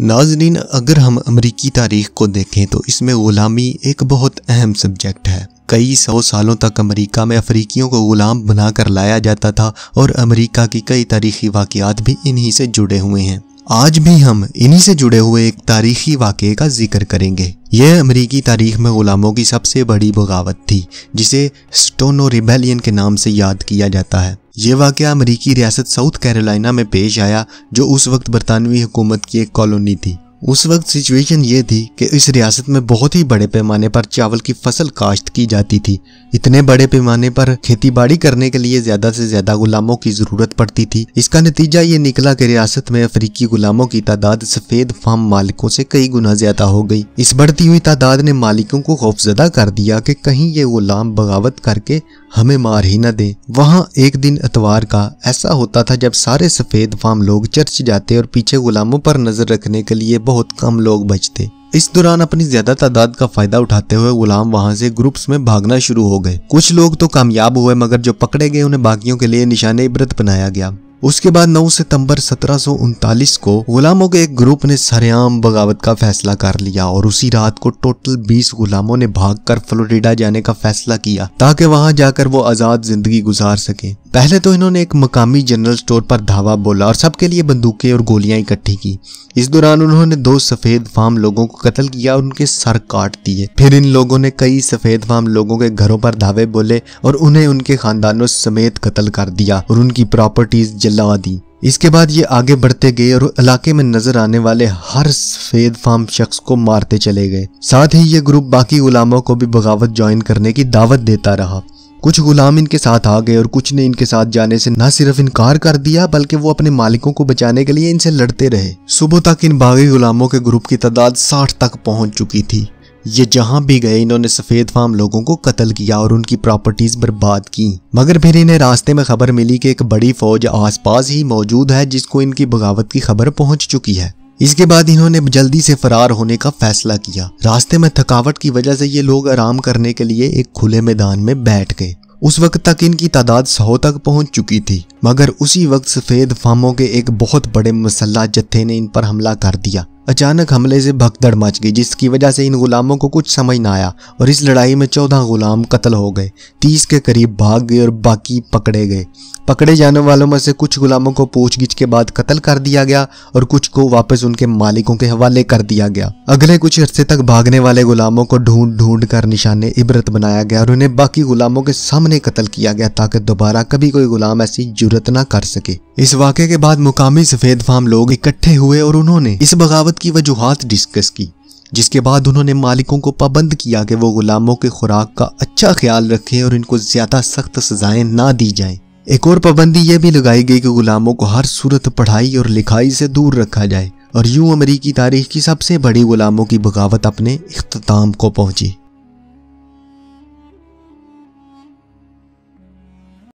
नाजरीन अगर हम अमरीकी तारीख को देखें तो इसमें ग़ुलामी एक बहुत अहम सब्जेक्ट है कई सौ सालों तक अमेरिका में अफ्रीकियों को ग़ुलाम बनाकर लाया जाता था और अमेरिका की कई तारीखी वाकियात भी इन्हीं से जुड़े हुए हैं आज भी हम इन्हीं से जुड़े हुए एक तारीखी वाक़े का जिक्र करेंगे यह अमेरिकी तारीख में ग़ुलामों की सबसे बड़ी बगावत थी जिसे स्टोनो रिबेलियन के नाम से याद किया जाता है ये वाक़ा अमरीकी रियासत साउथ कैरोलिना में पेश आया जो उस वक्त बरतानवी हुकूमत की एक कॉलोनी थी उस वक्त सिचुएशन ये थी कि इस रियासत में बहुत ही बड़े पैमाने पर चावल की फसल काश्त की जाती थी इतने बड़े पैमाने पर खेतीबाड़ी करने के लिए ज्यादा से ज्यादा गुलामों की जरूरत पड़ती थी इसका नतीजा ये निकला कि रियासत में अफ्रीकी गुलामों की तादाद सफेद फार्म मालिकों से कई गुना ज्यादा हो गई इस बढ़ती हुई तादाद ने मालिकों को खौफजदा कर दिया कि कहीं ये गुलाम बगावत करके हमें मार ही न दे वहाँ एक दिन इतवार का ऐसा होता था जब सारे सफेद फाम लोग चर्च जाते और पीछे गुलामों पर नजर रखने के लिए बहुत कम लोग बचते इस दौरान अपनी ज्यादा तादाद का फायदा उठाते हुए गुलाम वहां से ग्रुप्स में भागना शुरू हो गए कुछ लोग तो कामयाब हुए मगर जो पकड़े गए उन्हें बाकियों के लिए निशाने इबरत बनाया गया उसके बाद 9 सितंबर सत्रह को गुलामों के एक ग्रुप ने सरेआम बगावत का फैसला कर लिया और उसी रात को टोटल 20 गुलामों ने भागकर फ्लोरिडा जाने का फैसला किया ताकि वहां जाकर वो आजाद जिंदगी गुजार सके पहले तो इन्होंने एक मकामी जनरल स्टोर पर धावा बोला और सबके लिए बंदूकें और गोलियां इकट्ठी की इस दौरान उन्होंने दो सफ़ेद फार्म लोगों को कत्ल किया और उनके सर काट दिए फिर इन लोगों ने कई सफ़ेद फार्म लोगों के घरों पर धावे बोले और उन्हें उनके खानदानों समेत कत्ल कर दिया और उनकी प्रॉपर्टीज जलावा दी इसके बाद ये आगे बढ़ते गए और इलाके में नजर आने वाले हर सफेद फार्म शख्स को मारते चले गए साथ ही ये ग्रुप बाकी गुलामों को भी बगावत ज्वाइन करने की दावत देता रहा कुछ गुलाम इनके साथ आ गए और कुछ ने इनके साथ जाने से न सिर्फ इनकार कर दिया बल्कि वो अपने मालिकों को बचाने के लिए इनसे लड़ते रहे सुबह तक इन बागी गुलामों के ग्रुप की तादाद साठ तक पहुंच चुकी थी ये जहां भी गए इन्होंने सफेद फार्म लोगों को कत्ल किया और उनकी प्रॉपर्टीज बर्बाद की मगर फिर इन्हें रास्ते में खबर मिली कि एक बड़ी फौज आसपास ही मौजूद है जिसको इनकी बगावत की खबर पहुंच चुकी है इसके बाद इन्होंने जल्दी से फरार होने का फैसला किया रास्ते में थकावट की वजह से ये लोग आराम करने के लिए एक खुले मैदान में बैठ गए उस वक्त तक इनकी तादाद सौ तक पहुंच चुकी थी मगर उसी वक्त सफेद फामों के एक बहुत बड़े मसल्ला जत्थे ने इन पर हमला कर दिया अचानक हमले से भगदड़ मच गई जिसकी वजह से इन गुलामों को कुछ समझ ना आया और इस लड़ाई में चौदह गुलाम कत्ल हो गए तीस के करीब भाग गए और बाकी पकड़े गए पकड़े जाने वालों में से कुछ गुलामों को पूछगिछ के बाद कत्ल कर दिया गया और कुछ को वापस उनके मालिकों के हवाले कर दिया गया अगले कुछ अरसे तक भागने वाले गुलामों को ढूंढ ढूंढ कर निशाने इबरत बनाया गया और उन्हें बाकी गुलामों के सामने कत्ल किया गया ताकि दोबारा कभी कोई गुलाम ऐसी जरूरत ना कर सके इस वाक्य के बाद मुकामी सफेद फाम लोग इकट्ठे हुए और उन्होंने इस बगावत खिलाफत की वजूहत डिस्कस की जिसके बाद उन्होंने मालिकों को पाबंद किया कि वो गुलामों के खुराक का अच्छा ख्याल रखें और इनको ज़्यादा सख्त सज़ाएं ना दी जाएं। एक और पाबंदी यह भी लगाई गई कि गुलामों को हर सूरत पढ़ाई और लिखाई से दूर रखा जाए और यूं अमेरिकी तारीख की सबसे बड़ी गुलामों की बगावत अपने अख्ताम को पहुंची